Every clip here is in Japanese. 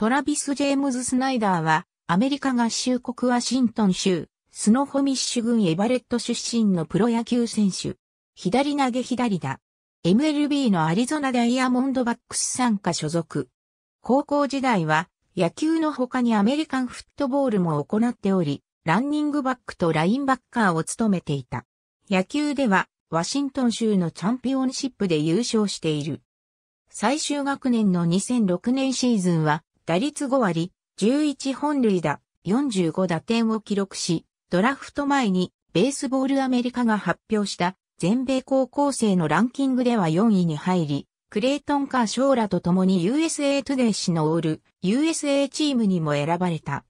トラビス・ジェームズ・スナイダーは、アメリカ合衆国ワシントン州、スノホミッシュ郡エバレット出身のプロ野球選手。左投げ左打。MLB のアリゾナダイヤモンドバックス参加所属。高校時代は、野球の他にアメリカンフットボールも行っており、ランニングバックとラインバッカーを務めていた。野球では、ワシントン州のチャンピオンシップで優勝している。最終学年の2006年シーズンは、打率5割、11本塁打、45打点を記録し、ドラフト前にベースボールアメリカが発表した全米高校生のランキングでは4位に入り、クレイトン・カーショーラと共に USA トゥデイ氏のオール USA チームにも選ばれた。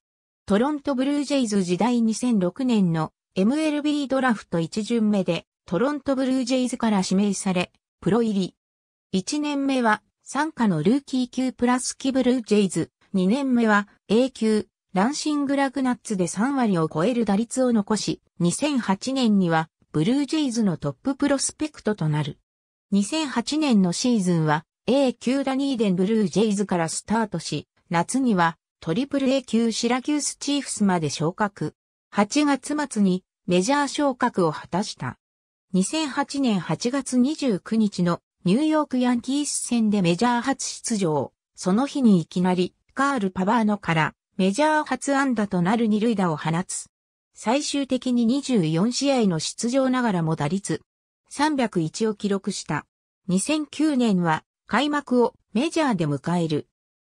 トロントブルージェイズ時代2006年の MLB ドラフト1巡目でトロントブルージェイズから指名され、プロ入り。1年目は参加のルーキー級プラスキブルージェイズ、2年目は A 級、ランシングラグナッツで3割を超える打率を残し、2008年にはブルージェイズのトッププロスペクトとなる。2008年のシーズンは A 級ダニーデンブルージェイズからスタートし、夏にはトリプル A 級シラキュースチーフスまで昇格。8月末にメジャー昇格を果たした。2008年8月29日のニューヨークヤンキース戦でメジャー初出場。その日にいきなり、カール・パバーノからメジャー初安打となる二塁打を放つ。最終的に24試合の出場ながらも打率301を記録した。2009年は開幕をメジャーで迎える。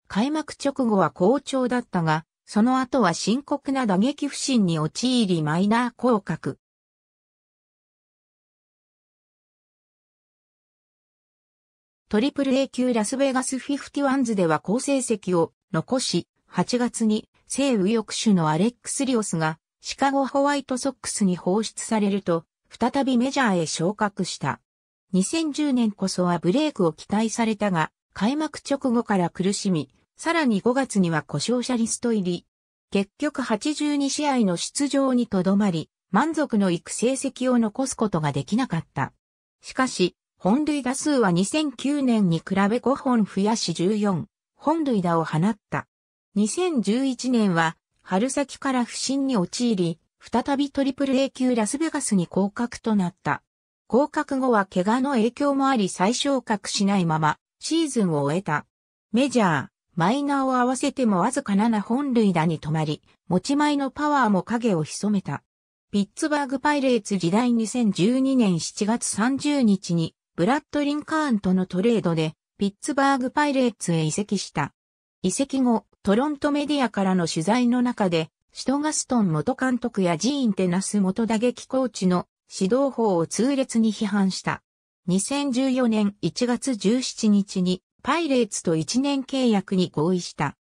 開幕直後は好調だったが、その後は深刻な打撃不振に陥りマイナー降格。トリプル A 級ラスベガスフィフティワンズでは好成績を残し、8月に西右翼手のアレックス・リオスがシカゴホワイトソックスに放出されると、再びメジャーへ昇格した。2010年こそはブレイクを期待されたが、開幕直後から苦しみ、さらに5月には故障者リスト入り。結局82試合の出場にとどまり、満足のいく成績を残すことができなかった。しかし、本塁打数は2009年に比べ5本増やし14本塁打を放った。2011年は春先から不振に陥り、再びトリプル A 級ラスベガスに降格となった。降格後は怪我の影響もあり再昇格しないままシーズンを終えた。メジャー、マイナーを合わせてもわずか7本塁打に止まり、持ち前のパワーも影を潜めた。ピッツバーグパイレーツ時代2012年7月30日にブラッド・リンカーンとのトレードで、ピッツバーグ・パイレーツへ移籍した。移籍後、トロントメディアからの取材の中で、シトガストン元監督やジーン・テナス元打撃コーチの指導法を痛烈に批判した。2014年1月17日にパイレーツと1年契約に合意した。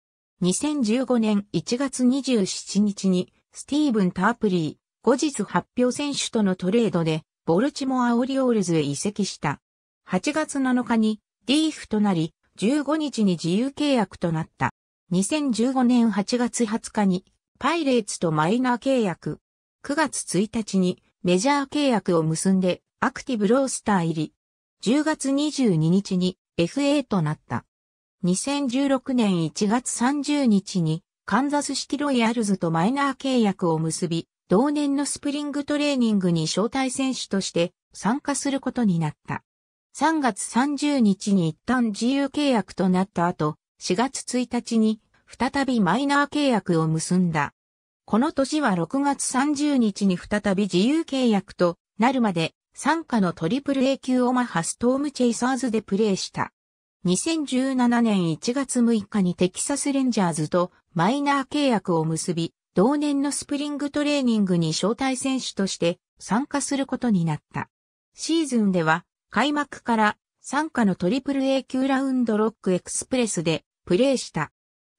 2015年1月27日にスティーブン・タープリー、後日発表選手とのトレードでボルチモア・オリオールズへ移籍した。8月7日にリーフとなり、15日に自由契約となった。2015年8月20日にパイレーツとマイナー契約。9月1日にメジャー契約を結んでアクティブロースター入り。10月22日に FA となった。2016年1月30日にカンザスシティロイヤルズとマイナー契約を結び、同年のスプリングトレーニングに招待選手として参加することになった。3月30日に一旦自由契約となった後、4月1日に再びマイナー契約を結んだ。この年は6月30日に再び自由契約となるまで参加のトリプル A 級オマハストームチェイサーズでプレーした。2017年1月6日にテキサスレンジャーズとマイナー契約を結び、同年のスプリングトレーニングに招待選手として参加することになった。シーズンでは開幕から参加の AAA 級ラウンドロックエクスプレスでプレーした。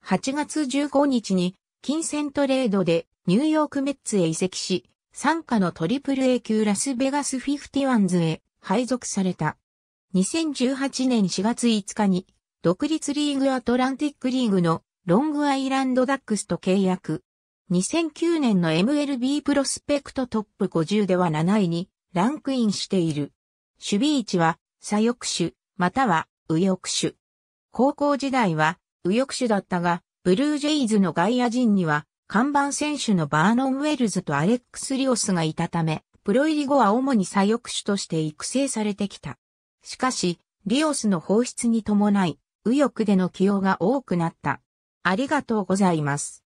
8月15日に金銭トレードでニューヨークメッツへ移籍し、参加の AAA 級ラスベガスフィフティワンズへ配属された。2018年4月5日に独立リーグアトランティックリーグのロングアイランドダックスと契約。2009年の MLB プロスペクトトップ50では7位にランクインしている。守備位置は左翼手、または右翼手。高校時代は右翼手だったが、ブルージェイズの外野陣には看板選手のバーノン・ウェルズとアレックス・リオスがいたため、プロ入り後は主に左翼手として育成されてきた。しかし、リオスの放出に伴い、右翼での起用が多くなった。ありがとうございます。